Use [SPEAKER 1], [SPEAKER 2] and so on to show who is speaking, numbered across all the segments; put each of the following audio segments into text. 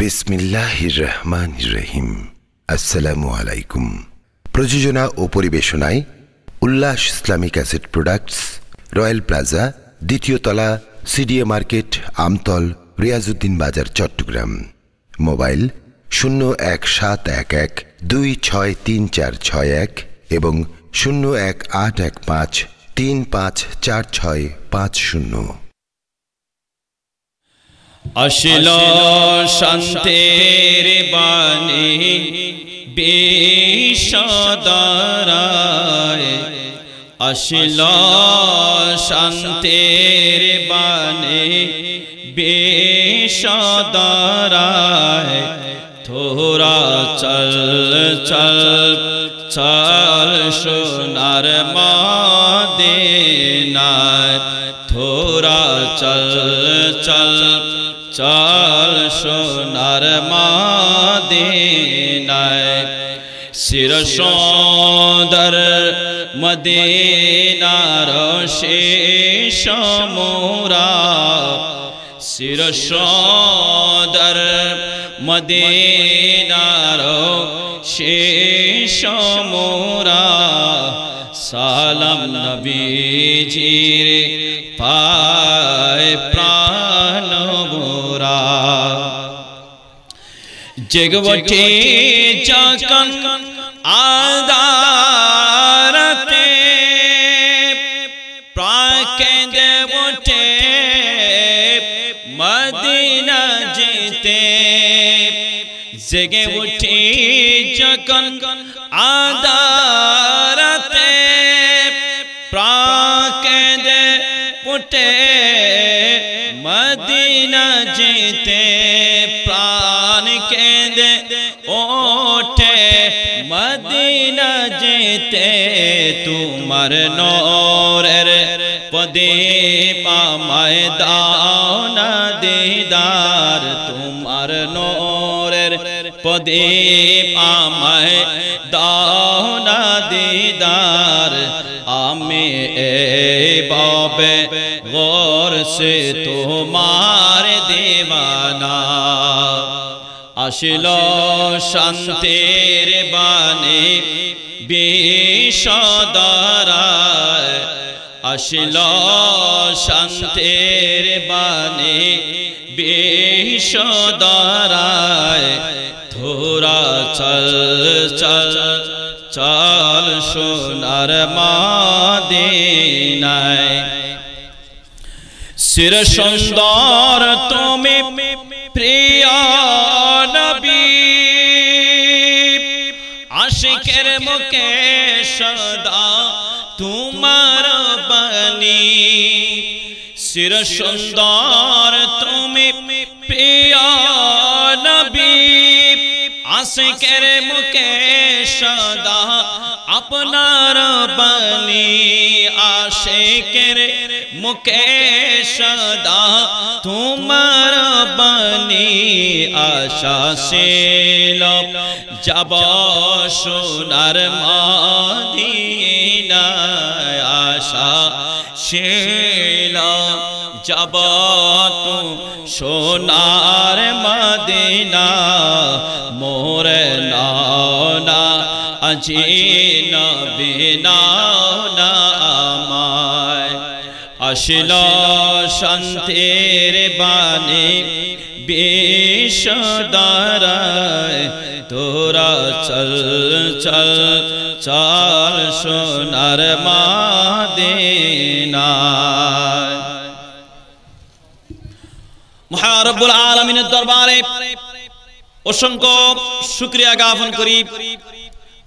[SPEAKER 1] বিসমিল্লাহির রহমান রহিম আসসালামু আলাইকুম প্রযোজনা ও পরিবেশনায় Ullas Islamic asset products royal plaza দ্বিতীয় তলা সিডিএ মার্কেট আমতল রিয়াজউদ্দিন বাজার চট্টগ্রাম মোবাইল শূন্য এক সাত এক এক দুই ছয় তিন চার ছয় এক এবং শূন্য এক আট এক পাঁচ তিন পাঁচ চার ছয় পাঁচ শূন্য আসিল শান্তির বাণী বিষদারায় আসিল শান্তির বাণী বিষদারায় থোরা চল চল চল সোনার মদিনায় থোরা চল চল چال سو ن دینا سرسو در مدینار مورا سرسو در مدین شیشو مورا سالم نبی جیر بٹھی چاکن آدارتے رت پرا مدینہ جیتے جگے چاکن آدارتے آدہ رت مدینہ جیتے দে ওঠে মদিনা যেতে তোমার নরের পদে পামায় দাও না দিদার তোমার নরের পদে পামায় দাও না দিদার আমি এ বাবে গৌর সে তোমার দেবা আসিল শান্তির বাণী বিষদারায় আসিল শান্তির বাণী বিষদারায় ধুরা চল চল চল সোনার মাদিনায় শির সুন্দর তুমি প্রিয়া کرم کے سدا تمہارا بنی سر شندار تمہیں پیا نبی কেরে মুকে সদা আপনার আসে কেরে মুকে সদা তোমার বলি আশা সে যাব সোনার না আশা সে যাব তু সোনার মদিনা মোর নাওনা আজি নবিনা আমায় আসল শান্তির বাণী বিষদারায় তোরা চল চল চল সোনার মা দেনা মহারব্বুল আলমিনের দরবারে অসংখ্য শুক্রিয়া জ্ঞাপন করি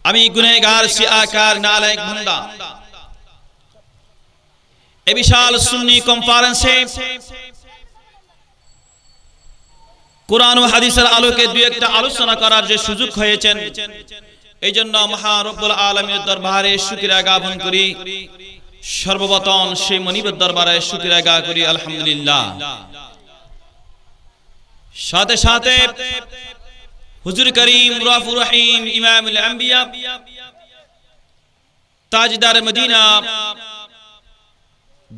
[SPEAKER 1] আমি গুনেগার আকার নালায়ক ভন্ডা এ বিশাল সুন্নি কনফারেন্সে কোরআন হাদিসের আলোকে দু একটা আলোচনা করার যে সুযোগ হয়েছেন এই জন্য মহারব্বুল আলমীর দরবারে শুক্রিয়া জ্ঞাপন করি সর্বপ্রথম সেই মনিবের দরবারে শুক্রিয়া গা করি আলহামদুলিল্লাহ সাথে সাথে হুজুর করিম রাফুর রহিম ইমামুল তাজদার মদিনা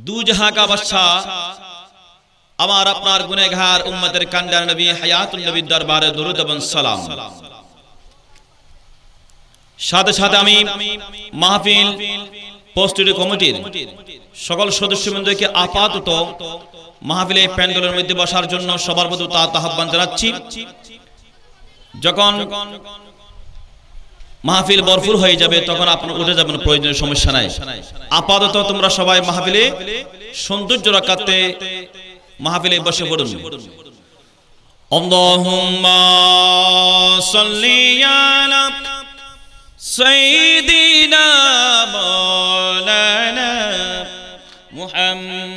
[SPEAKER 1] দু জাহাঁ কা বাদশাহ আমার আপনার গুনেগার উম্মতের কান্ডার নবী হায়াতুল নবী দরবারে দরুদ এবং সালাম সাথে সাথে আমি মাহফিল পোস্টের কমিটির সকল সদস্যবৃন্দকে আপাতত মাহফিলে প্যান্ডেলের মধ্যে বসার জন্য সবার মধ্যে তা আহ্বান জানাচ্ছি যখন মাহফিল বরফুর হয়ে যাবে তখন আপনি উঠে যাবেন প্রয়োজনীয় সমস্যা নাই আপাতত তোমরা সবাই মাহফিলে সৌন্দর্য রাখাতে মাহফিলে বসে পড়ুন اللهم صل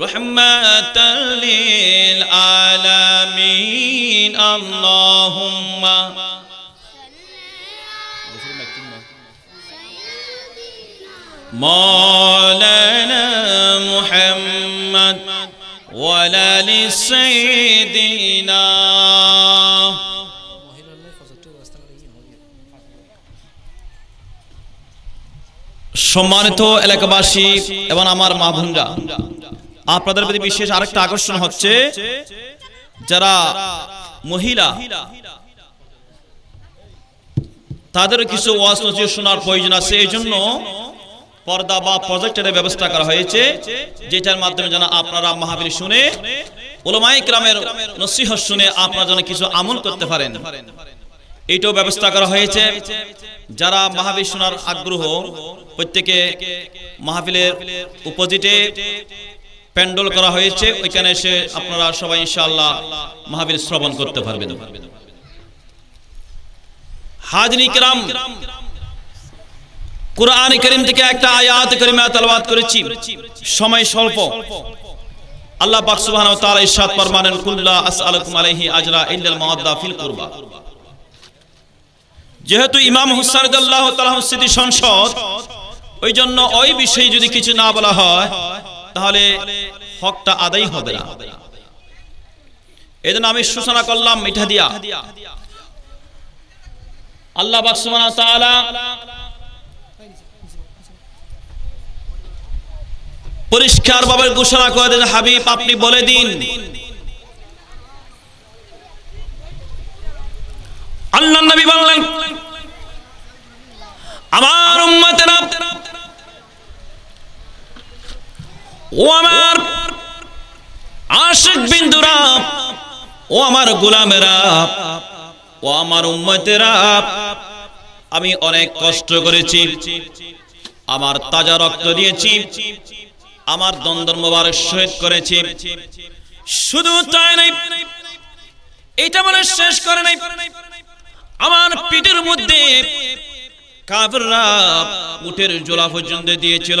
[SPEAKER 1] رحمة للعالمين اللهم مولانا محمد ولا لسيدنا সম্মানিত এলাকাবাসী এবং আমার মা ভুঞ্জা আপনাদের প্রতি বিশেষ আরেকটা আকর্ষণ হচ্ছে যারা মহিলা তাদের কিছু শোনার প্রয়োজন আছে এই জন্য পর্দা বা প্রজেক্টরের ব্যবস্থা করা হয়েছে যেটার মাধ্যমে যেন আপনারা মহাবীর শুনে ওলমাই গ্রামের নসিহত শুনে আপনারা যেন কিছু আমল করতে পারেন এইটাও ব্যবস্থা করা হয়েছে যারা মহাবীর শোনার আগ্রহ প্রত্যেকে মাহফিলের উপজিটে প্যান্ডল করা হয়েছে ওইখানে এসে আপনারা সবাই ইনশাল্লাহ মহাবীর শ্রবণ করতে পারবেন কোরআন করিম থেকে একটা আয়াত তালবাদ করেছি সময় স্বল্প আল্লাহ কুল্লা আজরা ইল্লাল ফিল যেহেতু ইমাম হুসাইন স্মৃতি সংসদ ওই জন্য ওই বিষয়ে যদি কিছু না বলা হয় তাহলে হকটা আদায় হবে না এজন্য আমি সূচনা করলাম মিঠা দিয়া আল্লাহ পরিষ্কার ভাবে ঘোষণা করে দেন হাবিব আপনি বলে দিন আল্লাহ নবী বললেন আমার উম্মতেরা ও আমার আশিক বিন্দুরা ও আমার গোলামেরা ও আমার উম্মতেরা আমি অনেক কষ্ট করেছি আমার তাজা রক্ত দিয়েছি আমার দ্বন্দ্ব মোবার শহীদ করেছি শুধু তাই নাই এটা মানে শেষ করে নাই আমার পিঠের মধ্যে কাবরা উঠের জোলা পর্যন্ত দিয়েছিল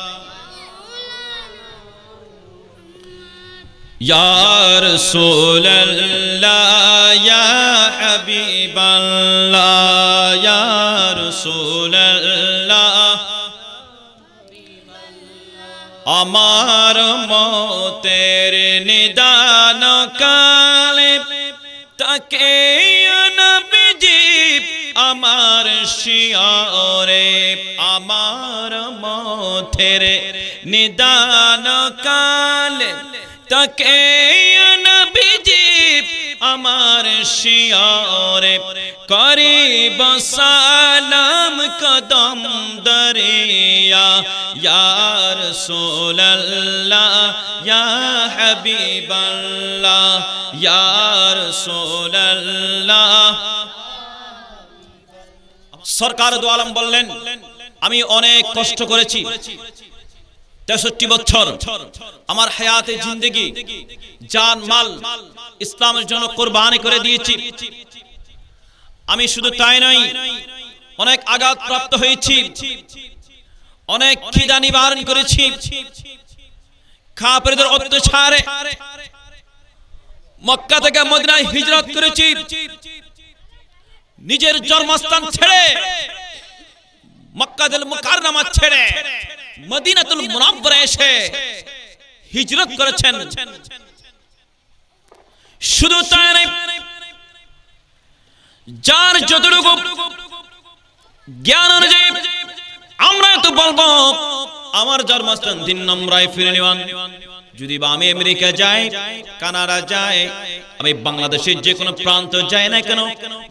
[SPEAKER 1] یا یا رسول اللہ حبیب اللہ یا رسول اللہ امار مو تیر ندان کال نبی جی امار سیارے امار مو تیر ندان کال তাকে নবীজিব আমার শিয়রে করি বসালাম কদম দরিয়া ইয়ার সোল্লাহ ইয়া হাবিবাল্লাহ ইয়ার সোল্লাহ সরকার দোয়ালাম বললেন আমি অনেক কষ্ট করেছি তেষট্টি বছর আমার হায়াতে জিন্দগি জান মাল ইসলামের জন্য কোরবানি করে দিয়েছি আমি শুধু তাই নই অনেক আঘাত প্রাপ্ত হয়েছি অনেক খিদা নিবারণ করেছি খাপরেদের অত্যাচারে মক্কা থেকে মদিনায় হিজরত করেছি নিজের জন্মস্থান ছেড়ে মক্কাদুল মুকাররমা ছেড়ে মদিনাতুল মুনাওয়ারা এসে হিজরত করেছেন শুধু তাই নয় যার যতটুকু জ্ঞান অনুযায়ী আমরা তো বলবো আমার জন্মস্থান দিন নম্রায় ফিরে নিবান যদি বা আমি আমেরিকা যাই কানাডা যাই আমি বাংলাদেশের যে কোনো প্রান্ত যাই না কেন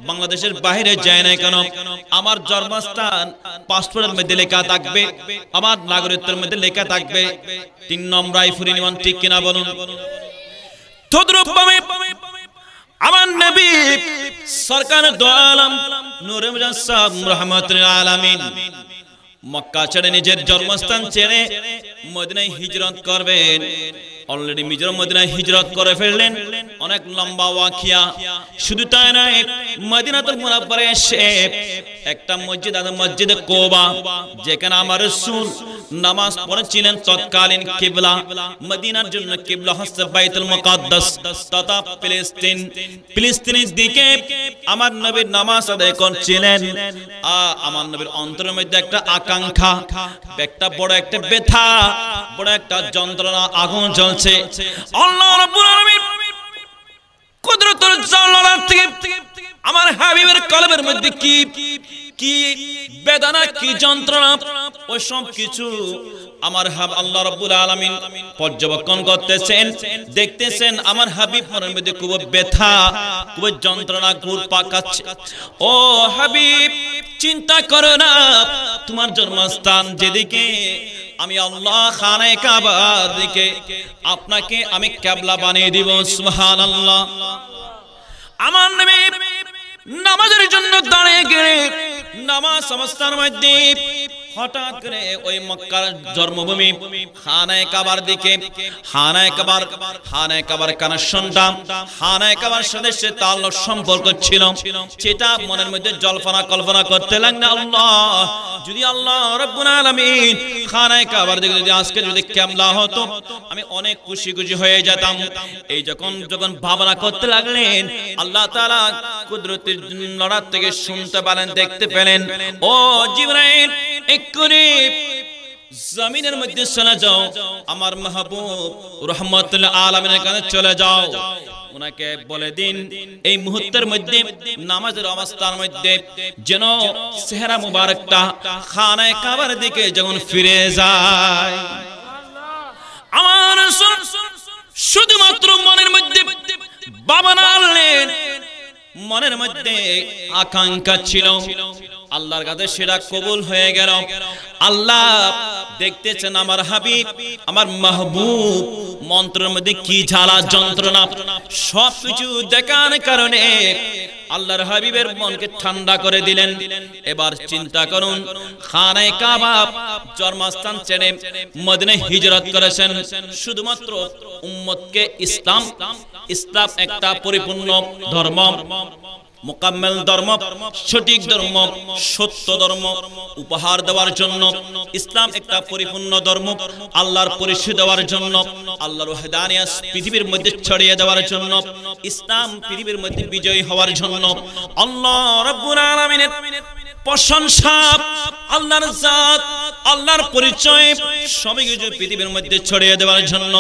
[SPEAKER 1] বাংলাদেশের বাইরে যাই না কেন আমার জন্মস্থান পাসপোর্টের মধ্যে লেখা থাকবে আমার নাগরিকত্বের মধ্যে লেখা থাকবে তিন নম্বর আইফুরি নিমান ঠিক কিনা বলুন আমার নবী সরকার দোয়ালাম নুরমজান সাহেব রহমতুল আলামিন মক্কা ছেড়ে নিজের জন্মস্থান ছেড়ে মদিনায় হিজরত করবেন অলরেডি মিজোরাম মদিনায় হিজরত করে ফেললেন অনেক লম্বা ওয়াকিয়া শুধু তাই নয় মদিনাতুল মুনাব্বারে এসে একটা মসজিদ আছে মসজিদে কোবা যেখানে আমার রাসূল নামাজ পড়েছিলেন তৎকালীন কিবলা মদিনার জন্য কিবলা হচ্ছে বাইতুল মুকद्दাস তথা ফিলিস্তিন ফিলিস্তিনের দিকে আমার নবীর নামাজ আদায় করছিলেন আ আমার নবীর অন্তরের মধ্যে একটা আকাঙ্ক্ষা একটা বড় একটা ব্যথা বড় একটা যন্ত্রণা আগুন জ্বলছে আছে আল্লাহ রাব্বুল আলামিন কুদরতুল জালালাত থেকে আমার হাবিবের কলবের মধ্যে কি কি বেদনা কি যন্ত্রণা ওই সব কিছু আমার হাব আল্লাহ রাব্বুল আলামিন পর্যবেক্ষণ করতেছেন দেখতেছেন আমার হাবিব মনের মধ্যে খুব ব্যথা খুব যন্ত্রণা ঘুর পাকাচ্ছে ও হাবিব চিন্তা করো না তোমার জন্মস্থান যেদিকে আমি আল্লাহ খানায় কাবার দিকে আপনাকে আমি ক্যাবলা বানিয়ে দিব সুবহানাল্লাহ আমার নবী নামাজের জন্য দাঁড়িয়ে গেলে নামাজ সমস্তার মধ্যে হঠাৎ করে ওই মক্কার জন্মভূমি হানায় কাবার দিকে হানায় কাবার হানায় কাবার কানেকশনটা হানায় কাবার সদস্যে তার সম্পর্ক ছিল সেটা মনের মধ্যে জল্পনা কল্পনা করতে লাগলে আল্লাহ যদি আল্লাহ রব্বুল আলামিন খানায় কাবার দিকে যদি আজকে যদি ক্যামলা হতো আমি অনেক খুশি খুশি হয়ে যেতাম এই যখন যখন ভাবনা করতে লাগলেন আল্লাহ কুদরতের লড়ার থেকে শুনতে পেলেন দেখতে পেলেন ও জিব্রাইল এক্ষুনি জমিনের মধ্যে চলে যাও আমার মাহবুব রহমতুল আলমের কাছে চলে যাও ওনাকে বলে দিন এই মুহূর্তের মধ্যে নামাজের অবস্থার মধ্যে যেন সেহরা মুবারকটা খানায় কাবার দিকে যখন ফিরে যায় আমার শুধুমাত্র মনের মধ্যে বাবা না আনলেন মনের মধ্যে আকাঙ্ক্ষা ছিল আল্লাহর কাছে সেটা কবুল হয়ে গেল আল্লাহ দেখতেছেন আমার হাবিব আমার মাহবুব মন্ত্রের মধ্যে কি ঝালা যন্ত্রণা সব কিছু দেখার কারণে আল্লাহর হাবিবের মনকে ঠান্ডা করে দিলেন এবার চিন্তা করুন খানায় কাবাব জন্মস্থান ছেড়ে মদিনে হিজরত করেছেন শুধুমাত্র উম্মতকে ইসলাম ইসলাম একটা পরিপূর্ণ ধর্ম মোকাম্মেল ধর্ম সঠিক ধর্ম সত্য ধর্ম উপহার দেওয়ার জন্য ইসলাম একটা পরিপূর্ণ ধর্ম আল্লাহর পরিচয় দেওয়ার জন্য আল্লাহর হেদানিয়াস পৃথিবীর মধ্যে ছড়িয়ে দেওয়ার জন্য ইসলাম পৃথিবীর মধ্যে বিজয়ী হওয়ার জন্য আল্লাহ রব্বুল আলামিনের আল্লাহর জাত আল্লাহর পরিচয় সবই কিছু পৃথিবীর মধ্যে ছড়িয়ে দেওয়ার জন্য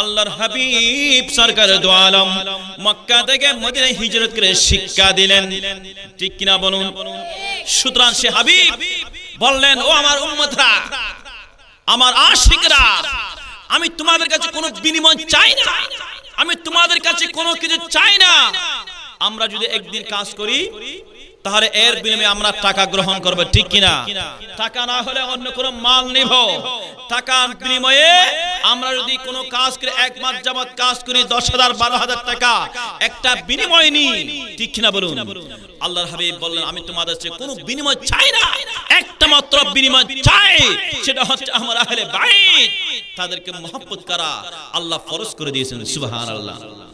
[SPEAKER 1] আল্লাহর হাবিব সরকার মক্কা থেকে হিজরত করে শিক্ষা দিলেন ঠিক কিনা বলুন সুতরাং সে হাবিব বললেন ও আমার উম্মতরা আমার আশিকরা আমি তোমাদের কাছে কোনো বিনিময় চাই না আমি তোমাদের কাছে কোনো কিছু চাই না আমরা যদি একদিন কাজ করি তাহলে এর বিনিময়ে আমরা টাকা গ্রহণ করব ঠিক কিনা টাকা না হলে অন্য কোন মাল নিব টাকার বিনিময়ে আমরা যদি কোনো কাজ করি এক মাস যাবত কাজ করি দশ হাজার বারো হাজার টাকা একটা বিনিময় নি ঠিক কিনা বলুন আল্লাহর হাবিব বললেন আমি তোমাদের চেয়ে কোনো বিনিময় চাই না একটা মাত্র বিনিময় চাই সেটা হচ্ছে আমার আহলে বাইত তাদেরকে মহব্বত করা আল্লাহ ফরজ করে দিয়েছেন সুবহানাল্লাহ আল্লাহ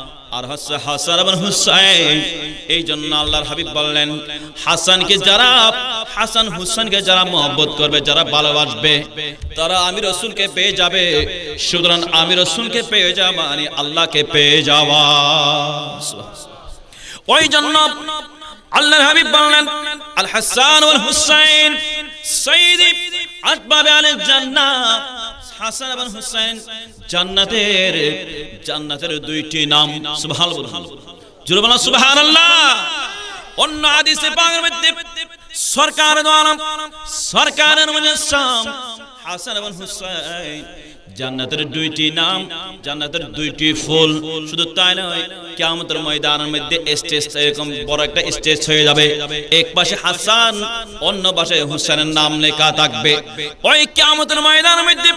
[SPEAKER 1] আর হচ্ছে হাসান এবং হুসাইন এই জন্য আল্লাহর হাবিব বললেন হাসানকে যারা হাসান হুসানকে যারা মহব্বত করবে যারা ভালোবাসবে তারা আমির রসুলকে পেয়ে যাবে সুতরাং আমির রসুলকে পেয়ে যাওয়া মানে আল্লাহকে পেয়ে যাওয়া ওই জন্য আল্লাহর হাবিব বললেন আল হাসান হুসাইন সঈদ আসবাবে আলে জান্নাত হাসান এবং হুসাইন জান্নাতের জান্নাতের দুইটি নাম সুবহান জুড়ে বলা সুবহানাল্লাহ অন্য হাদিসে পাগের মধ্যে সরকার দ্বারা সরকারের মুজাসসাম হাসান এবং হুসাইন জান্নাতের দুইটি নাম জান্নাতের দুইটি ফুল শুধু তাই নয় কিয়ামতের ময়দানের মধ্যে স্টেজ এরকম বড় একটা স্টেজ হয়ে যাবে এক পাশে হাসান অন্য পাশে হুসেনের নাম লেখা থাকবে ওই কিয়ামতের ময়দানের মধ্যে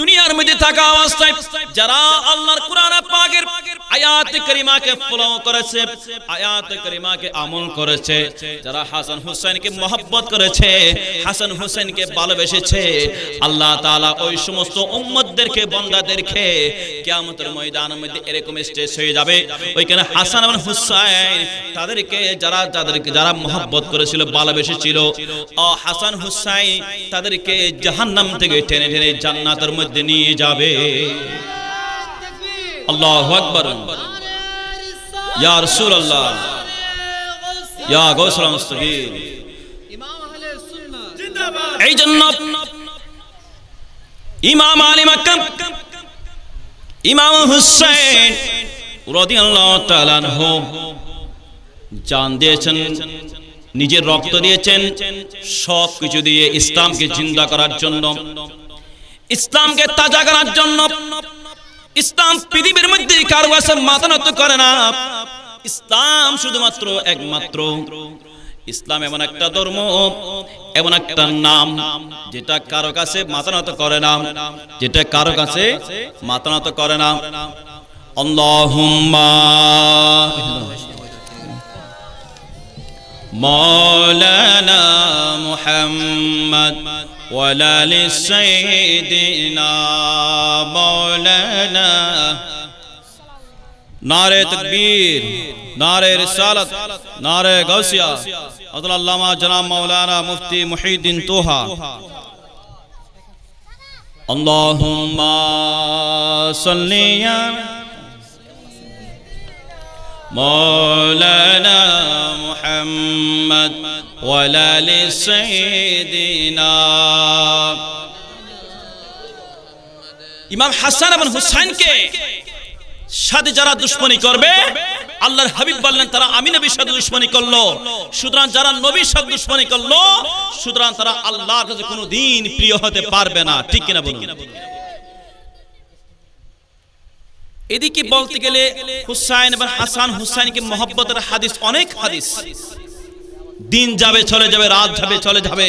[SPEAKER 1] দুনিয়ার মধ্যে থাকা অবস্থায় যারা আল্লাহর কুরআন পাকের আয়াত করিমাকে ফলো করেছে আয়াত করিমাকে আমল করেছে যারা হাসান হুসেনকে মহব্বত করেছে হাসান হুসেনকে ভালোবেসেছে আল্লাহ তাআলা ওই সমস্ত উম্মতদের উম্মতদেরকে বন্দাদেরকে কিয়ামতের ময়দানের মধ্যে এরকম স্টেজ হয়ে যাবে ওইখানে হাসান এবং হুসাইন তাদেরকে যারা যাদেরকে যারা মহব্বত করেছিল ভালোবেসে ছিল ও হাসান হুসাইন তাদেরকে জাহান্নাম থেকে টেনে টেনে জান্নাতের মধ্যে নিয়ে যাবে আল্লাহু আকবার ইয়া রাসূলুল্লাহ ইয়া গৌসুল মুস্তাকিম ইমাম আহলে সুন্নাহ জিন্দাবাদ এই জন্য ইমাম আলী মাক্কাম ইমাম হুসেন জান দিয়েছেন নিজের রক্ত দিয়েছেন সব কিছু দিয়ে ইসলামকে জিন্দা করার জন্য ইসলামকে তাজা করার জন্য ইসলাম পৃথিবীর মধ্যে কারো আছে মাথা নত করে না ইসলাম শুধুমাত্র একমাত্র ইসলাম এমন একটা ধর্ম এমন একটা নাম যেটা কারো কাছে মাতানত করে না যেটা কারো কাছে মাতানত করে না মোহাম্মদ تکبیر رسالت جناب مولانا مولانا مفتی اللہم صلی محمد سیدنا امام حسن نارے حسین کے সাথে যারা দুশ্মনী করবে আল্লাহর হাবিব বললেন তারা আমি নবীর সাথে দুশ্মনী করলো সুতরাং যারা নবীর সাথে দুশ্মনী করলো সুতরাং তারা আল্লাহর কাছে কোনো দিন প্রিয় হতে পারবে না ঠিক কিনা বলুন এদিকে বলতে গেলে হুসাইন এবং হাসান হুসাইনকে মহব্বতের হাদিস অনেক হাদিস দিন যাবে চলে যাবে রাত যাবে চলে যাবে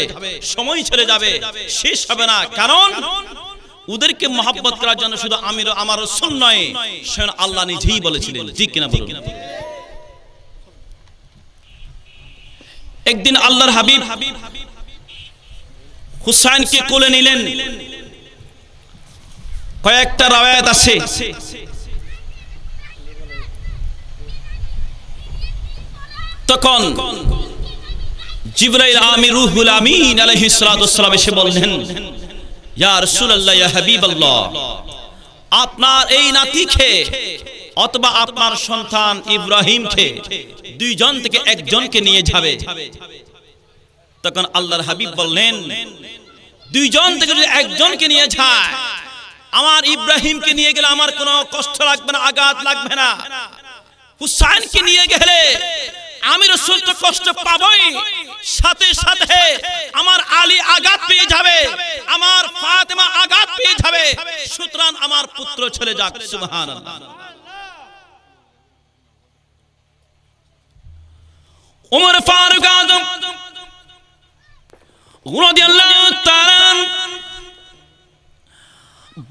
[SPEAKER 1] সময় চলে যাবে শেষ হবে না কারণ ওদেরকে মহাব্বত করার জন্য শুধু আমির আমার রসুল নয় সে আল্লাহ নিজেই বলেছিলেন ঠিক কিনা একদিন আল্লাহর হাবিব হুসাইনকে কোলে নিলেন কয়েকটা রায়াত আছে তখন জিবরাইল জিব্রাইল আমিরুল আমিন আলাইহিস সালাতু এসে বললেন আপনার এই নাতিকে অথবা আপনার সন্তান খে দুইজন থেকে একজনকে নিয়ে যাবে তখন আল্লাহর হাবিব বললেন দুইজন থেকে যদি একজনকে নিয়ে যায় আমার ইব্রাহিমকে নিয়ে গেলে আমার কোনো কষ্ট লাগবে না আঘাত লাগবে না হুসাইনকে নিয়ে গেলে আমি রসুল তো কষ্ট পাবই সাথে সাথে আমার আলী আঘাত পেয়ে যাবে আমার ফাতেমা আঘাত পেয়ে যাবে সুতরাং আমার পুত্র ছেলে যাক সুবহান উমর ফারুক আজম রাদিয়াল্লাহু তাআলা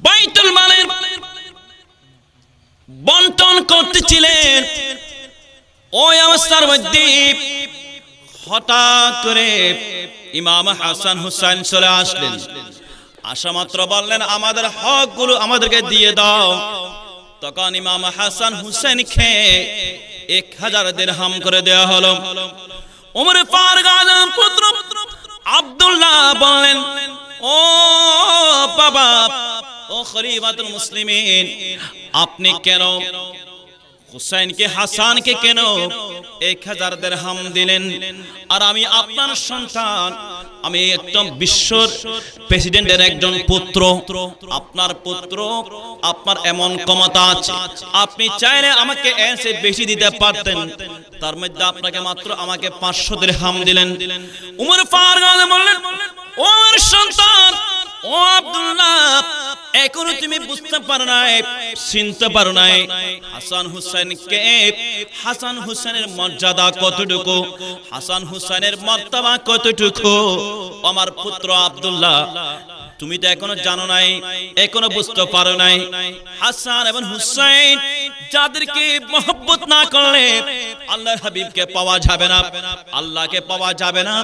[SPEAKER 1] বাইতুল মালের বন্টন করতেছিলেন ওই অবস্থার মধ্যে হঠাৎ করে ইমাম হাসান হুসাইন চলে আসলেন আসা মাত্র বললেন আমাদের গুলো আমাদেরকে দিয়ে দাও তখন ইমাম হাসান হুসেন খেয়ে এক হাজার হাম করে দেয়া হলো ওমর ফারুক আজম পুত্র আব্দুল্লাহ বলেন ও বাবা ও খরিবাতুল মুসলিমিন আপনি কেন হুসাইনকে হাসানকে কেন এক হাজার দেড়হাম দিলেন আর আমি আপনার সন্তান আমি একদম বিশ্বর প্রেসিডেন্টের একজন পুত্র আপনার পুত্র আপনার এমন ক্ষমতা আছে আপনি চাইলে আমাকে এসে বেশি দিতে পারতেন তার মধ্যে আপনাকে মাত্র আমাকে পাঁচশো দেড় হাম দিলেন উমর ফারগান বললেন ওর সন্তান ও আব্দুল্লাহ এখনো তুমি বুঝতে পারো না চিনতে পারো নাই হাসান হুসেন কে হাসান হুসেনের মর্যাদা কতটুকু হাসান হুসেনের মর্তবা কতটুকু আমার পুত্র আব্দুল্লাহ তুমি তো এখনো জানো নাই এখনো বুঝতে পারো নাই হাসান এবং হুসাইন যাদেরকে মহব্বত না করলে আল্লাহর হাবিবকে পাওয়া যাবে না আল্লাহকে পাওয়া যাবে না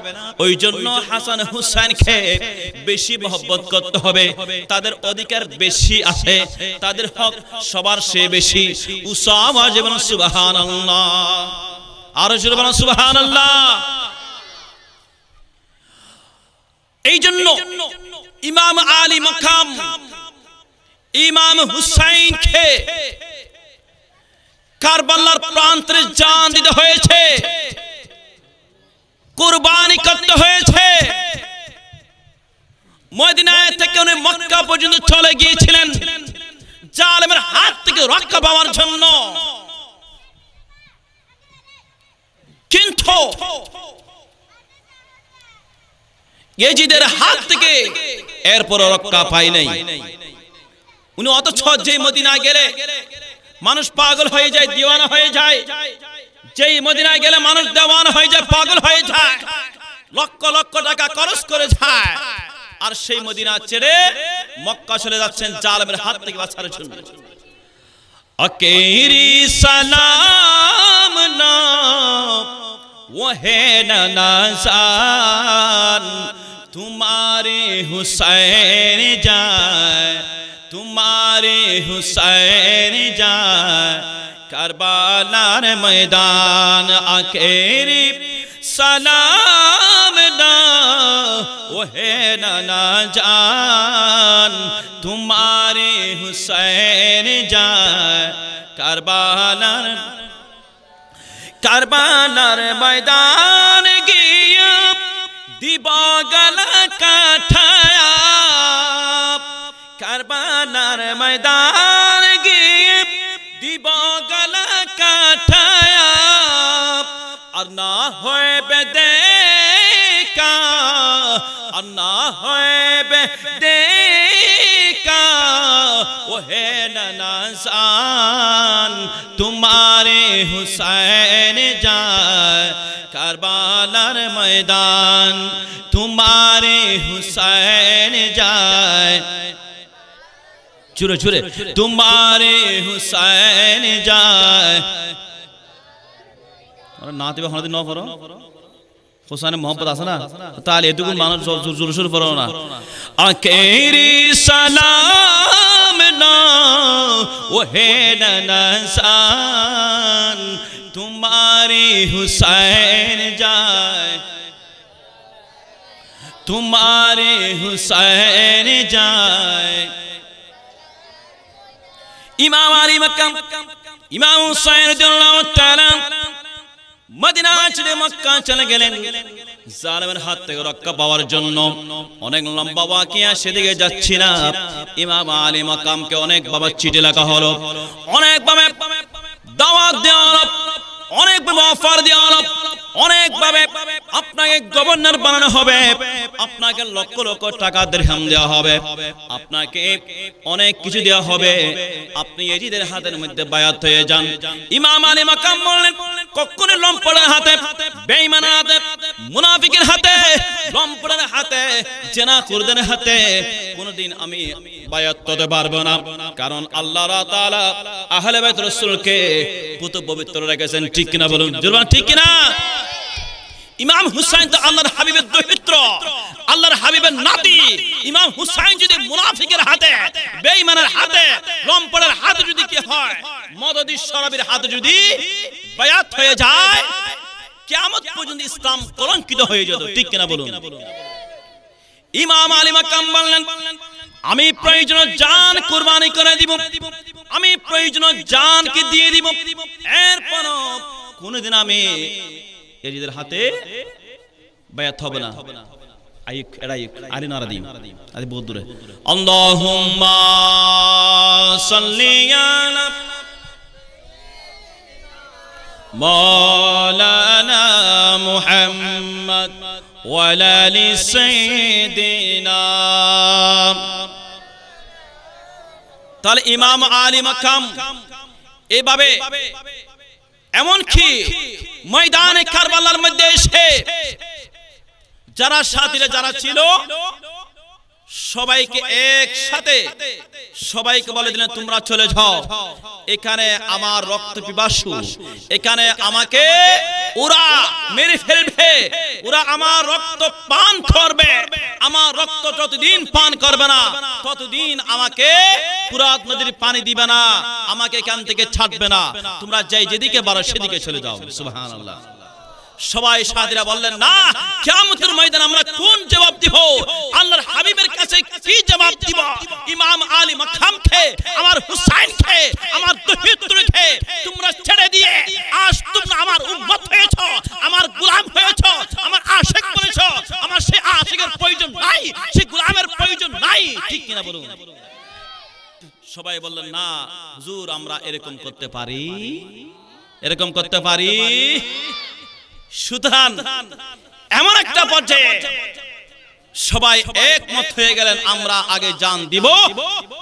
[SPEAKER 1] ওই জন্য হাসান হুসাইন হুসাইনকে বেশি মহব্বত করতে হবে তাদের অধিকার বেশি আছে তাদের হক সবার সে বেশি উসামা যেমন সুবহানাল্লাহ আর জোরে বলেন সুবহানাল্লাহ এই জন্য ইমাম আলী মকাম ইমাম হুসাইন খে কারবাল্লার প্রান্তরে জান দিতে হয়েছে কুরবানি করতে হয়েছে মদিনায় থেকে উনি মক্কা পর্যন্ত চলে গিয়েছিলেন জালেমের হাত থেকে রক্ষা পাওয়ার জন্য কিন্তু এজিদের হাত থেকে এরপর রক্ষা পায় নাই উনি অত যে মদিনায় গেলে মানুষ পাগল হয়ে যায় দিওয়ানা হয়ে যায় যেই মদিনায় গেলে মানুষ দেওয়ানা হয়ে যায় পাগল হয়ে যায় লক্ষ লক্ষ টাকা খরচ করে যায় আর সেই মদিনা ছেড়ে মক্কা চলে যাচ্ছেন জালেমের হাত থেকে বাঁচার জন্য অকেরি সালাম না ও হে নানা تمہارے حسین جائے تمہارے حسین جائے کربالا نار میدان اکیری سلام دا وہ نانا جان تمہارے حسین جائے کربالا کربالا کربا میدان گیا دیبا گلا ٹھایا کرب نار میدان گیبل کٹھایا ہوئے بے دے کا بے دے کا ہے ننازان تمہارے حسین جا কারবালার ময়দান তোমারে হুসেন যায় চুরে চুরে তোমারে হুসেন যায় না দেবে হনাদি ন করো হুসাইনে মোহাম্মদ আছে না তাহলে এটুকু মানুষ জোর শুরু করো না আকেরি সালাম না ও হে तुम्हारे हुसैन যায় तुम्हारे हुसैन যায় ইমাম আলি মক্কাম ইমাম হুসাইন রাদিয়াল্লাহু তাআলা মদিনা ছেড়ে মক্কা চলে গেলেন জালেমের হাত থেকে রক্ষা পাওয়ার জন্য অনেক লম্বা ওয়াকিয়া সেদিকে যাচ্ছি না ইমাম আলী মকামকে অনেক বাবা চিঠি লেখা হলো অনেক বাবা দাওয়াত দেওয়া হলো অনেকভাবে অফার দেওয়া হলো অনেকভাবে আপনাকে গভর্নর বানানো হবে আপনাকে লক্ষ লক্ষ টাকা দেহাম দেওয়া হবে আপনাকে অনেক কিছু দেওয়া হবে আপনি এজিদের হাতের মধ্যে বায়াত হয়ে যান ইমাম আলী মাকাম বললেন কখনো লম্পড়ের হাতে বেঈমানের হাতে মুনাফিকের হাতে লম্পড়ের হাতে জেনা কুরদের হাতে কোনোদিন আমি কারণ আল্লাহ আহলে পুত পবিত্র রেখেছেন ঠিক কিনা বলুন ঠিক কিনা ইমাম হুসাইন তো আল্লাহর হাবিবের আল্লাহর হাবিবের নাতি ইমাম হুসাইন যদি মুনাফিকের হাতে হাতে হাতে যদি কি হয় মদদি শরাবির হাতে যদি বায়াত হয়ে যায় পর্যন্ত ইসলাম কলঙ্কিত হয়ে যেত ঠিক কিনা বলুন ইমাম আলী মাকাম বললেন আমি প্রয়োজন জান কোরবানি করে দিব আমি প্রয়োজন জানকে দিয়ে দিব এরপর কোনদিন আমি এদের হাতে ব্যর্থ হবে না আইক এরাইক আরে নারা দিই আরে বহুত দূরে আল্লাহুম্মা সাল্লি আলা মাওলানা মুহাম্মদ ولا لسيدنا তাহলে ইমাম আলী মাকাম এভাবে এমনকি ময়দানে কারবালার মধ্যে এসে যারা সাথীরা যারা ছিল সবাইকে একসাথে সবাইকে বলে দিলেন তোমরা চলে যাও এখানে আমার রক্ত পিপাসু এখানে আমাকে ওরা মেরে ফেলবে ওরা আমার রক্ত পান করবে আমার রক্ত যতদিন পান করবে না ততদিন আমাকে পুরাত নদীর পানি দিবে না আমাকে এখান থেকে ছাড়বে না তোমরা যাই যেদিকে বারো সেদিকে চলে যাও সুবহানাল্লাহ সবাই সাহাবীরা বললেন না কেমতের ময়দান আমরা কোন জবাব দিব আল্লাহর হাবিবের কাছে কি জবাব দিব ইমাম আলী মাখাম খেয়ে আমার হুসাইন খেয়ে আমার দহিত্র খেয়ে তোমরা ছেড়ে দিয়ে আজ তোমরা আমার উম্মত হয়েছো আমার গোলাম হয়েছো আমার আশিক বলেছো আমার সেই আশিকের প্রয়োজন নাই সেই গোলামের প্রয়োজন নাই ঠিক কিনা বলুন সবাই বললেন না হুজুর আমরা এরকম করতে পারি এরকম করতে পারি সুতরাং এমন একটা পর্যায়ে সবাই একমত হয়ে গেলেন আমরা আগে জান দিব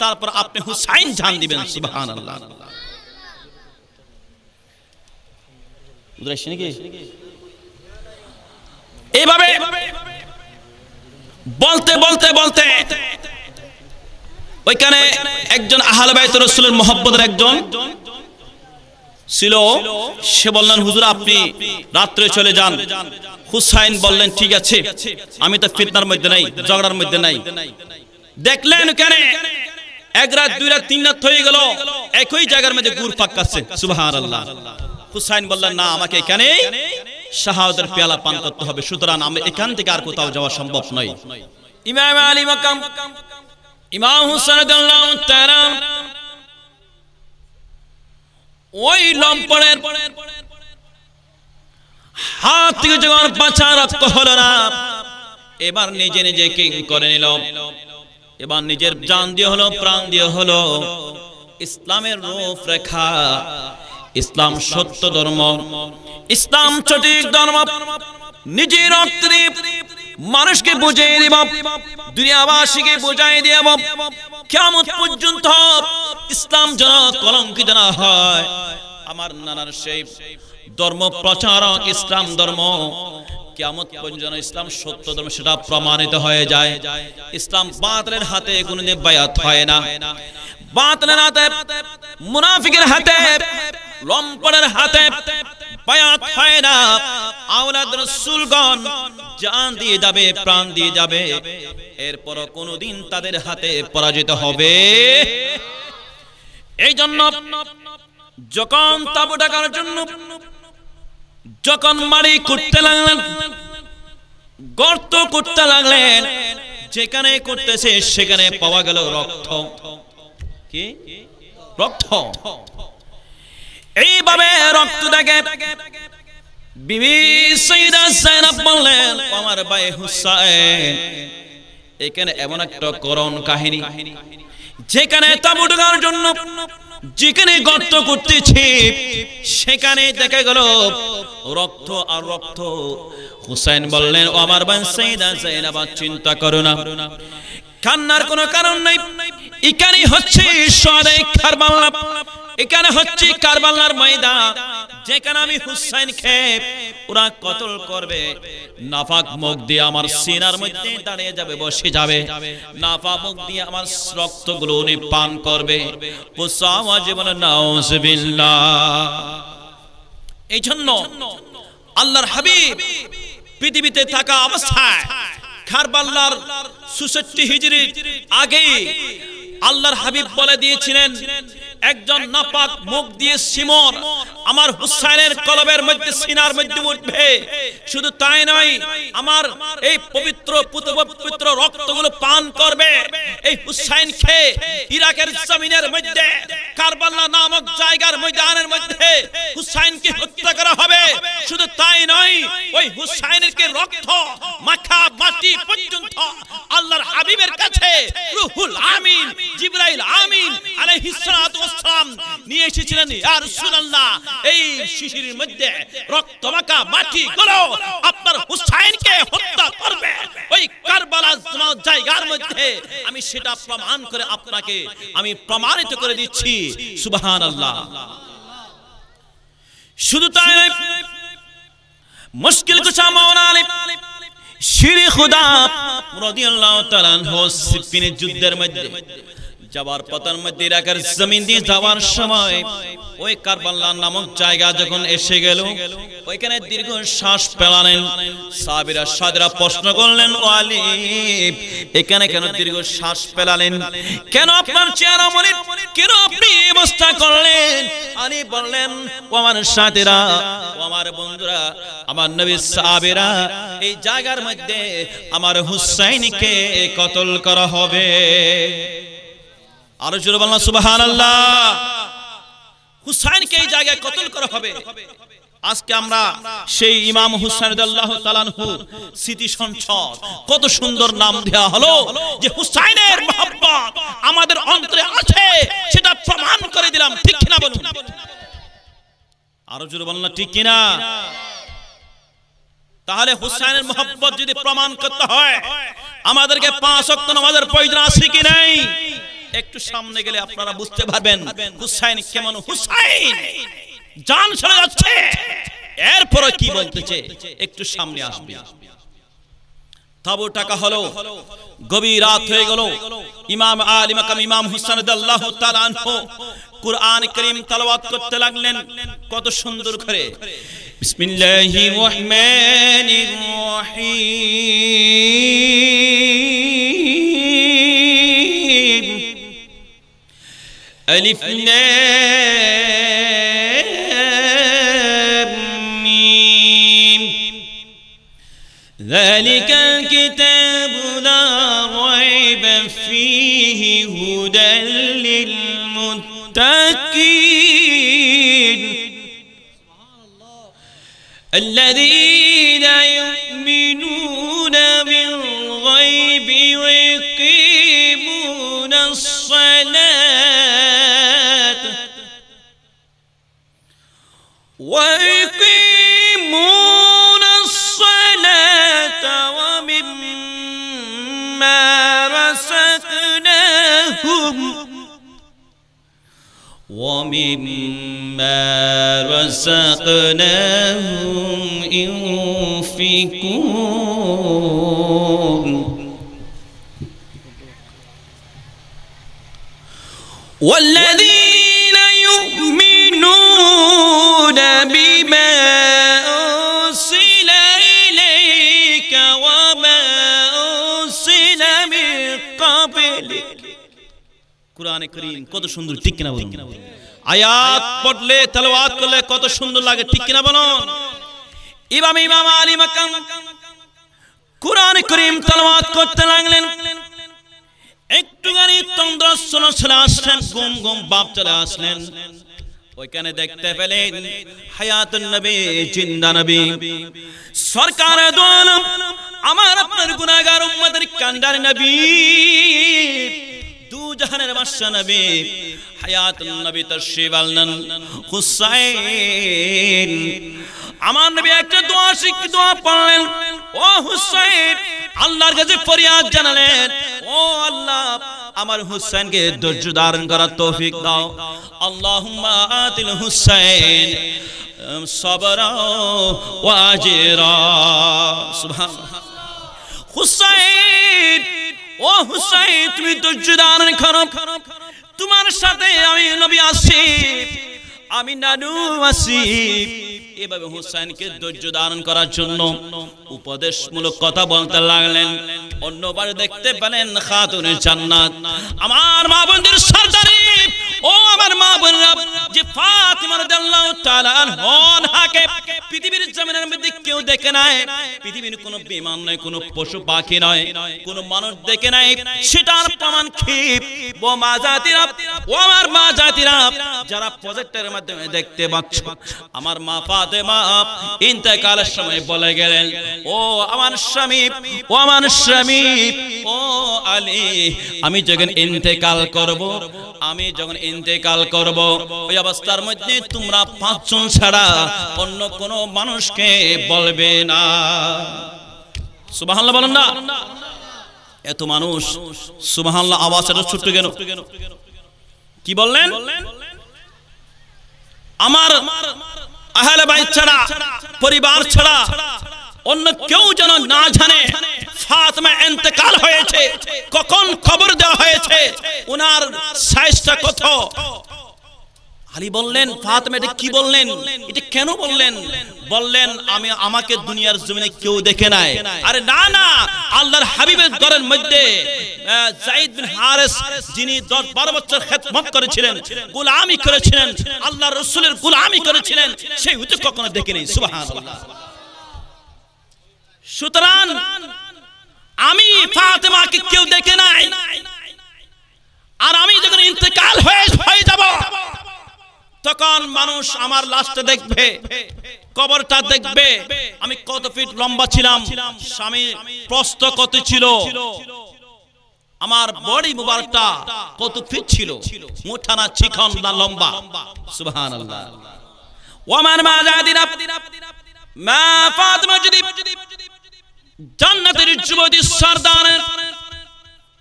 [SPEAKER 1] তারপর আপনি হুসাইন জান দিবেন আল্লাহ এইভাবে বলতে বলতে বলতে ওইখানে একজন আহল বাইত রসুলের মোহাম্মদের একজন ছিল সে বললেন হুজুর আপনি রাত্রে চলে যান হুসাইন বললেন ঠিক আছে আমি তো ফিতনার মধ্যে নাই ঝগড়ার মধ্যে নাই দেখলেন কেন এক রাত দুই রাত তিন রাত হয়ে গেল একই জায়গার মধ্যে গুড় পাক সুবহানাল্লাহ হুসাইন বললেন না আমাকে এখানে শাহাদাতের পেয়ালা পান করতে হবে সুতরাং আমি এখান থেকে আর কোথাও যাওয়া সম্ভব নয় ইমাম আলী মাকাম ইমাম হুসাইন রাদিয়াল্লাহু তাআলা ওই লম্পড়ের হাত থেকে যখন বাঁচা রক্ত না এবার নিজে নিজে কিং করে নিল এবার নিজের দিয়ে হলো প্রাণ দিয়ে হলো ইসলামের রূপরেখা ইসলাম সত্য ধর্ম ইসলাম সঠিক ধর্ম নিজের মানুষকে বুঝিয়ে দিব দুনিয়াবাসীকে বুঝাই দিব কেমন পর্যন্ত ইসলাম যেন কলঙ্কিত না হয় আমার নানার সেই ধর্ম প্রচারক ইসলাম ধর্ম কেমন পর্যন্ত ইসলাম সত্য ধর্ম সেটা প্রমাণিত হয়ে যায় ইসলাম বাতলের হাতে কোনদিন বায়াত হয় না বাতলের হাতে মুনাফিকের হাতে লম্পনের হাতে বায়াত হয় না আওলাদ রসুলগণ জান দিয়ে যাবে প্রাণ দিয়ে যাবে এরপর কোনোদিন তাদের হাতে পরাজিত হবে এই জন্য যখন তাবু ডাকার জন্য যখন মারি করতে লাগলেন গর্ত করতে লাগলেন যেখানে করতেছে সেখানে পাওয়া গেল রক্ত কি রক্ত এইভাবে বিবি বললেন এমন একটা করণ কাহিনী যেখানে যেখানে গর্ত সেখানে দেখা গেল রক্ত আর রক্ত হুসাইন বললেন ও আমার বান সাইদা চিন্তা করো না কান্নার কোনো কারণ নাই এখানে হচ্ছে এখানে হচ্ছে কারবালার ময়দান যেখানে আমি হুসাইন খেপ ওরা কতল করবে নাফাক মুখ দিয়ে আমার সিনার মধ্যে দাঁড়িয়ে যাবে বসে যাবে নাফা মুখ দিয়ে আমার রক্ত গুলো উনি পান করবে জীবনে এই জন্য আল্লাহর হাবিব পৃথিবীতে থাকা অবস্থায় খারবাল্লার সুষট্টি হিজড়ির আগে আল্লাহর হাবিব বলে দিয়েছিলেন একজন নাপাক মুখ দিয়ে সিমর আমার হুসাইনের কলবের মধ্যে সিনার মধ্যে উঠবে শুধু তাই নয় আমার এই পবিত্র পবিত্র রক্তগুলো পান করবে এই হুসাইন খেয়ে ইরাকের জমিনের মধ্যে কারবাল্লা নামক জায়গার ময়দানের মধ্যে হুসাইনকে হত্যা করা হবে শুধু তাই নয় ওই হুসাইনের কে রক্ত মাখা মাটি পর্যন্ত আল্লাহর হাবিবের কাছে রুহুল আমিন জিব্রাইল আমিন আলাইহিসসালাম নিয়ে এসেছিলেন রাসূলুল্লাহ এই শিশির মধ্যে মাটি আপনার হুসাইনকে হত্যা করবে ওই কারবালা জায়গার মধ্যে আমি সেটা প্রমাণ করে আপনাকে আমি প্রমাণিত করে দিচ্ছি সুবহানাল্লাহ শুধু তাই মুশকিল কুচা মাওলানা আলী শিরে খুদা রাদিয়াল্লাহু তাআলা ফিলিস্তিনের যুদ্ধের মধ্যে যাবার পতন মধ্যে রাখার জমিন দিয়ে যাওয়ার সময় ওই কারবাল্লা নামক জায়গা যখন এসে গেল ওইখানে দীর্ঘ শ্বাস পেলালেন সাবিরা সাদরা প্রশ্ন করলেন ওয়ালি এখানে কেন দীর্ঘ শ্বাস পেলালেন কেন আপনার চেহারা মনে কেন আপনি অবস্থা করলেন আলী বললেন ও আমার সাথীরা ও আমার বন্ধুরা আমার নবী সাবিরা এই জায়গার মধ্যে আমার হুসাইনকে কতল করা হবে আরো জোরে বললাম সুবাহান আল্লাহ হুসাইনকে এই জায়গায় কতল করা হবে আজকে আমরা সেই ইমাম হুসাইন তাআলা আনহু স্মৃতি সঞ্চদ কত সুন্দর নাম দেয়া হলো যে হুসাইনের মহব্বত আমাদের অন্তরে আছে সেটা প্রমাণ করে দিলাম ঠিক কিনা বলুন আরো জোরে বললাম ঠিক কিনা তাহলে হুসাইনের মহব্বত যদি প্রমাণ করতে হয় আমাদেরকে পাঁচ ওয়াক্ত নামাজের প্রয়োজন আছে কি নাই একটু সামনে গেলে আপনারা বুঝতে পারবেন হুসাইন কেমন হুসাইন জান সরে যাচ্ছে এরপরে কি বলতেছে একটু সামনে আসবে তাবু টাকা হলো গভীর রাত হয়ে গেল ইমাম আলিম কাম ইমাম হুসান আল্লাহু তাআলা আনহু কুরআন কারীম তেলাওয়াত করতে লাগলেন কত সুন্দর করে বিসমিল্লাহির রহমানির রহিম ألف ميم ذلك الكتاب لا ريب فيه هدى للمتقين الذين مما رزقناهم ينفكون والذين يؤمنون بما أرسل إليك وما أرسل من قبلك قرآن الكريم قد شندر تكنا بلون আয়াত পড়লে তেলাওয়াত করলে কত সুন্দর লাগে ঠিক কিনা বলো ইমাম ইমাম আলী মাকাম কুরআন করিম তেলাওয়াত করতে লাগলেন একটুখানি তন্দ্রস্থল চলে আসলেন গুম গুম বাপ চলে আসলেন ওইখানে দেখতে পেলেন হায়াত নবী জিন্দা নবী সরকার দোয়ালাম আমার আপনার গুনাহগার উম্মতের কান্ডার নবী জাহানের বাদশা নবী হায়াত নবী তাশরিফ আনলেন হুসাইন আমার নবী একটা দোয়া শিখ দোয়া পড়লেন ও হুসাইন আল্লাহর কাছে ফরিয়াদ জানালেন ও আল্লাহ আমার হুসাইনকে ধৈর্য ধারণ করার তৌফিক দাও আল্লাহুম্মা আতিল হুসাইন সবরা ওয়াজিরা আজরা সুবহান হুসাইন ও হুসাইন তুমি তো ধারণ করো তোমার সাথে আমি নবী আসি আমি নানু আসি এভাবে হুসাইনকে ধৈর্য ধারণ করার জন্য উপদেশমূলক কথা বলতে লাগলেন অন্যবার দেখতে পেলেন খাতুনের জান্নাত আমার মা বন্ধুর সর্দারে ও আমার মা যে ফাতিমা রাদিয়াল্লাহু তাআলা পৃথিবীর জমিনের মধ্যে কেউ দেখে নাই পৃথিবীর বিমান পশু পাখি মানুষ দেখে নাই সেটার প্রমাণ ও মা জাতিরা ও আমার মা জাতিরা যারা মাধ্যমে দেখতে পাচ্ছ আমার মা ইন্তেকালের সময় বলে গেলেন ও আমার স্বামী ও আমার স্বামী ও আলী আমি যখন ইন্তেকাল করব আমি যখন ইন্তেকাল করব ওই অবস্থার মধ্যে তোমরা পাঁচজন ছাড়া অন্য কোন মানুষকে বলবে না সুবহানাল্লাহ বলেন না এত মানুষ সুবহানাল্লাহ আওয়াজ এত ছুটে কেন কি বললেন আমার আহলে বাইত ছাড়া পরিবার ছাড়া অন্য কেউ যেন না জানে ফাতমা হয়েছে কখন খবর দেওয়া হয়েছে সাইজটা কত আলী বললেন ফাতমা এটা কি বললেন এটা কেন বললেন বললেন আমি আমাকে দুনিয়ার জমিনে কেউ দেখে নাই আরে না না আল্লাহর হাবিবের ঘরের মধ্যে জাইদ বিন হারেস যিনি 10 12 বছর খেদমত করেছিলেন গোলামি করেছিলেন আল্লাহর রাসূলের গোলামি করেছিলেন সেই হতে কখনো দেখে সুবহানাল্লাহ সুতরাং আমি ফাতেমাকে কেউ দেখে নাই আর আমি যখন ইন্তেকাল হয়ে হয়ে যাব তখন মানুষ আমার লাশটা দেখবে কবরটা দেখবে আমি কত ফিট লম্বা ছিলাম স্বামী প্রস্ত কত ছিল আমার বডি মুবারকটা কত ফিট ছিল মুঠা না চিকন না লম্বা সুবহানাল্লাহ ওমান মা জাদিনা মা ফাতেমা যদি জান্নাতের যুবতী সর্দার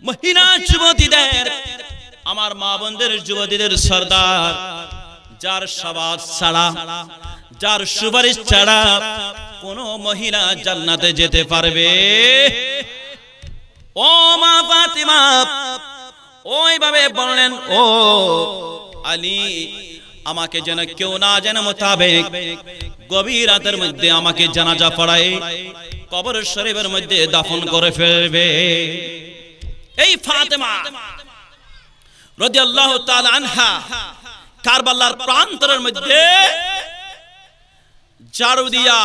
[SPEAKER 1] মহিলা যুবতীদের আমার মা বন্ধের যুবতীদের সর্দার যার সবার ছাড়া যার সুপারিশ ছাড়া কোন মহিলা জান্নাতে যেতে পারবে ও মা পাতিমা ওইভাবে বললেন ও আলী আমাকে যেন কেউ না যেন মোতাবেক গভীর রাতের মধ্যে আমাকে জানাজা পড়ায় কবর শরীফের মধ্যে দাফন করে ফেলবে এই ফাতেমা রদি আল্লাহ আনহা কারবাল্লার প্রান্তরের মধ্যে ঝাড়ু দিয়া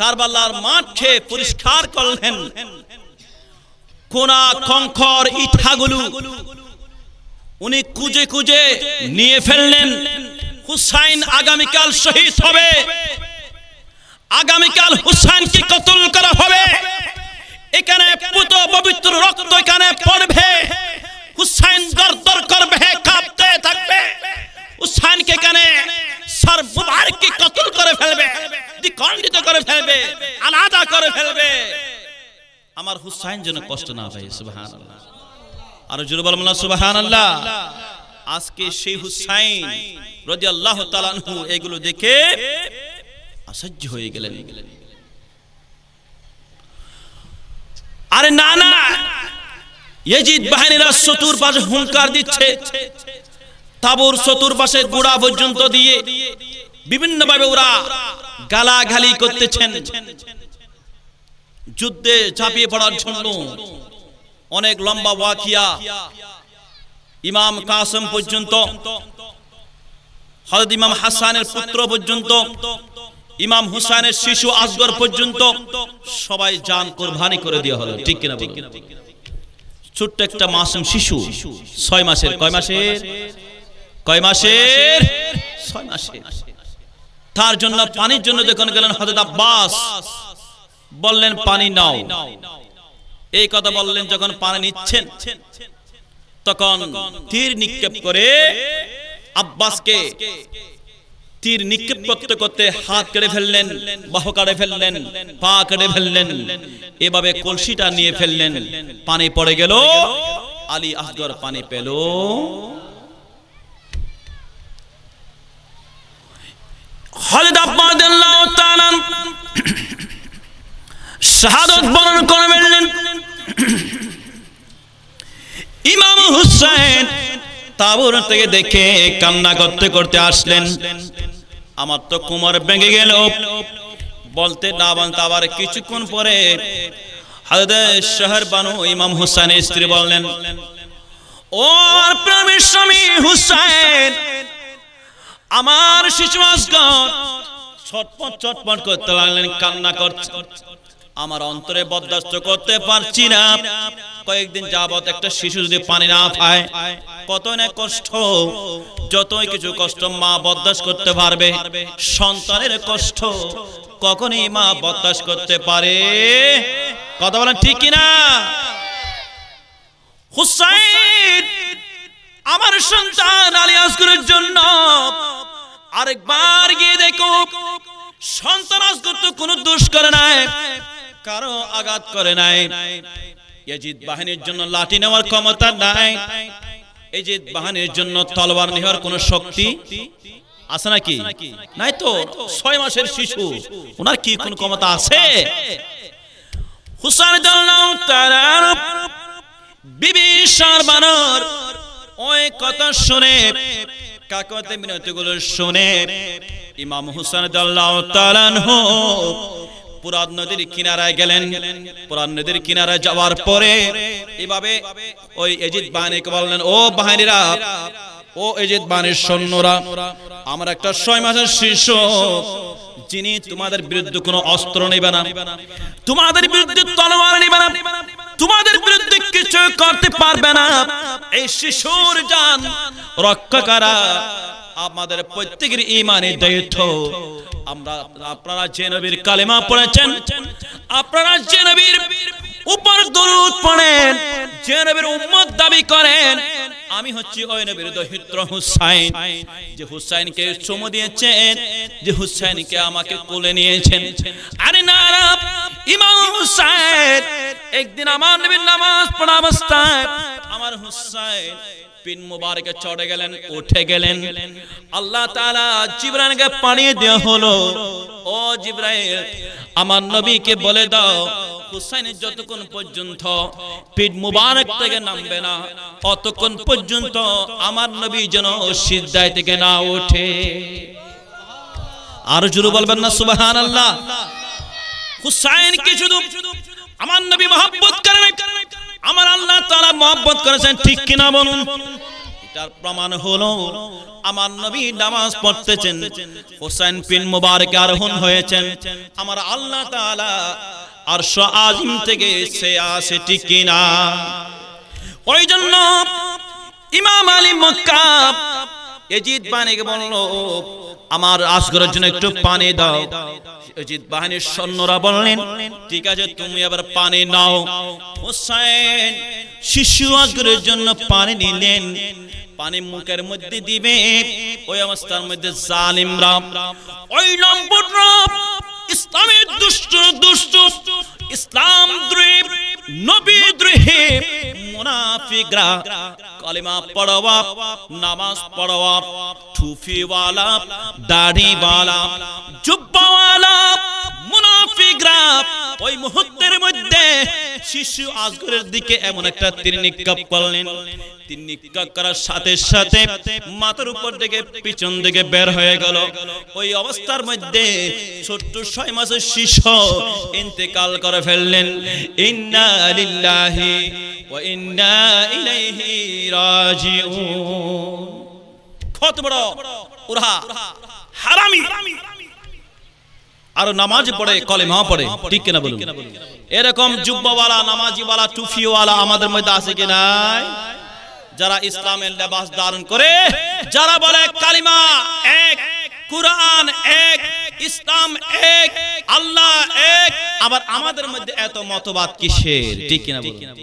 [SPEAKER 1] কারবাল্লার মাঠে পরিষ্কার করলেন কোনা কঙ্কর ইঠাগুলো উনি কুজে কুজে নিয়ে ফেললেন হুসাইন আগামীকাল শহীদ হবে আগামীকাল হুসাইনকে কতল করা হবে এখানে পুত পবিত্র রক্ত এখানে পড়বে হুসাইন দরদর করবে কাঁপতে থাকবে হুসাইনকে এখানে সর্বভারকে কতল করে ফেলবে দ্বিখণ্ডিত করে ফেলবে আলাদা করে ফেলবে আমার হুসাইন যেন কষ্ট না পায় সুবাহান আর জোর বললাম না সুবাহান আজকে সেই হুসাইন রাদিয়াল্লাহু তাআলা তালানহু এগুলো দেখে অসহ্য হয়ে গেলেন আরে না না ইয়েজিদ বাহিনীরা শত্রুর পাশে হুঙ্কার দিচ্ছে তাবুর শত্রুর পাশে গোড়া পর্যন্ত দিয়ে বিভিন্ন ভাবে ওরা গালাগালি করতেছেন যুদ্ধে ঝাঁপিয়ে পড়ার জন্য অনেক লম্বা ওয়াকিয়া ইমাম কাসম পর্যন্ত হজরত ইমাম হাসানের পুত্র পর্যন্ত ইমাম হুসাইনের শিশু আসগর পর্যন্ত সবাই যান কোরবানি করে দেওয়া হলো ঠিক কিনা ঠিক ছোট্ট একটা মাসুম শিশু ছয় মাসের কয় মাসের কয় মাসের ছয় মাসের তার জন্য পানির জন্য যখন গেলেন হজরত আব্বাস বললেন পানি নাও এই কথা বললেন যখন পানি নিচ্ছেন তখন তীর নিক্ষেপ করে আব্বাসকে তীর নিক্ষেপক্ত করতে হাত কেড়ে ফেললেন বাহ কেড়ে ফেললেন পা কেড়ে ফেললেন এভাবে কলসিটা নিয়ে ফেললেন পানি পড়ে গেল আলী আসগর পানি পেল ইমাম হুসাইন তাবুর থেকে দেখে কান্না করতে করতে আসলেন আমার তো কুমার ভেঙে গেল বলতে না বলতে আবার কিছুক্ষণ পরে শহর বানু ইমাম হুসাইনের স্ত্রী বললেন ওর প্রেমের স্বামী হুসাইন আমার শিশু আসগর ছটপট ছটপট করতে লাগলেন কান্না করছে আমার অন্তরে বরদাস্ত করতে পারছি না কয়েকদিন যাবত একটা শিশু যদি পানি না পায় কত না কষ্ট যতই কিছু কষ্ট মা বরদাস্ত করতে পারবে সন্তানের কষ্ট কখনই মা বরদাস্ত করতে পারে কথা বলেন ঠিক কিনা হুসাইন আমার সন্তান আলী আসগরের জন্য আরেকবার গিয়ে দেখো সন্তান আসগর তো কোনো দোষ করে নাই কারো আঘাত করে নাই এজিদ বাহিনীর জন্য লাঠি নেওয়ার ক্ষমতা নাই এজিদ বাহিনীর জন্য তলোয়ার নেওয়ার কোনো শক্তি আছে নাকি নাই তো ছয় মাসের শিশু ওনার কি কোন ক্ষমতা আছে হুসাইন জানলাম তার বিবি ওই কথা শুনে মিনতিগুলো ইমাম হুসেন তারান পুরান নদীর কিনারায় গেলেন পুরান নদীর কিনারায় যাওয়ার পরে এভাবে ওই এজিত বাহিনীকে বললেন ও বাহিনীরা ও এজিত বাহিনীর সৈন্যরা আমার একটা ছয় মাসের শীর্ষ যিনি তোমাদের বিরুদ্ধে কোনো অস্ত্র নেবে না তোমাদের বিরুদ্ধে তলোয়ার নেবে না তোমাদের বিরুদ্ধে কিছু করতে পারবে না এই শিশুর জান রক্ষা করা আমাদের প্রত্যেকের ইমানে দায়িত্ব আমরা আপনারা যে নবীর কালেমা পড়েছেন আপনারা যে নবীর উপর দরুদ পড়েন যে নবীর উম্মত দাবি করেন আমি হচ্ছি ওই নবীর দহিত্র হুসাইন যে হুসাইনকে চুমু দিয়েছেন যে হুসাইনকে আমাকে কোলে নিয়েছেন আরে না ইমাম হুসাইন একদিন আমার নবীর নামাজ পড়া অবস্থায় আমার হুসাইন পিন মুবারকে চড়ে গেলেন উঠে গেলেন আল্লাহ তাআলা জিব্রাইলকে পানি দেওয়া হলো ও জিব্রাইল আমার নবীকে বলে দাও হুসাইন যতক্ষণ পর্যন্ত পিঠ মুবারক থেকে নামবে না ততক্ষণ পর্যন্ত আমার নবী যেন সিদ্ধায় থেকে না ওঠে আর জুরু বলবেন না সুবহানাল্লাহ হুসাইন কে শুধু আমার নবী মহব্বত করেন আমার আল্লাহ তারা মহব্বত করেছেন ঠিক কিনা বলুন এটার প্রমাণ হলো আমার নবী নামাজ পড়তেছেন হোসেন পিন মুবারক আরোহণ হয়েছেন আমার আল্লাহ তাআলা আর আজিম থেকে সে আসে ঠিক কিনা ওই জন্য ইমাম আলী মক্কা এজিদ বাহিনীকে বলল আমার আসগরের জন্য একটু পানি দাও এজিদ বাহিনীর সৈন্যরা বললেন ঠিক আছে তুমি আবার পানি নাও হোসেন শিশু আসগরের জন্য পানি নিলেন পানি মুখের মধ্যে দিবে ওই অবস্থার মধ্যে জালিমরা ওই নম্বর اسلام دریب دنافی گرا کلمہ پڑوا نماز پڑھا ٹوفی والا داڑھی والا والا মুনাফিকরা ওই মুহূর্তের মধ্যে শিশু আজগরের দিকে এমন একটা তীর নিক্ষেপ করলেন ইন্তেকাল করে ফেললেন ইন্না লিল্লাহি ওয়া ইন্না ইলাইহি রাজিউন হারামি আর নামাজ পড়ে কলেমা পড়ে ঠিক কিনা বলুন এরকম জুব্বাওয়ালা নামাজিওয়ালা টুফিওয়ালা আমাদের মধ্যে আছে কি নাই যারা ইসলামের লেবাস ধারণ করে যারা বলে কালিমা এক কুরআন এক ইসলাম এক আল্লাহ এক আবার আমাদের মধ্যে এত মতবাদ কিসের ঠিক কিনা বলুন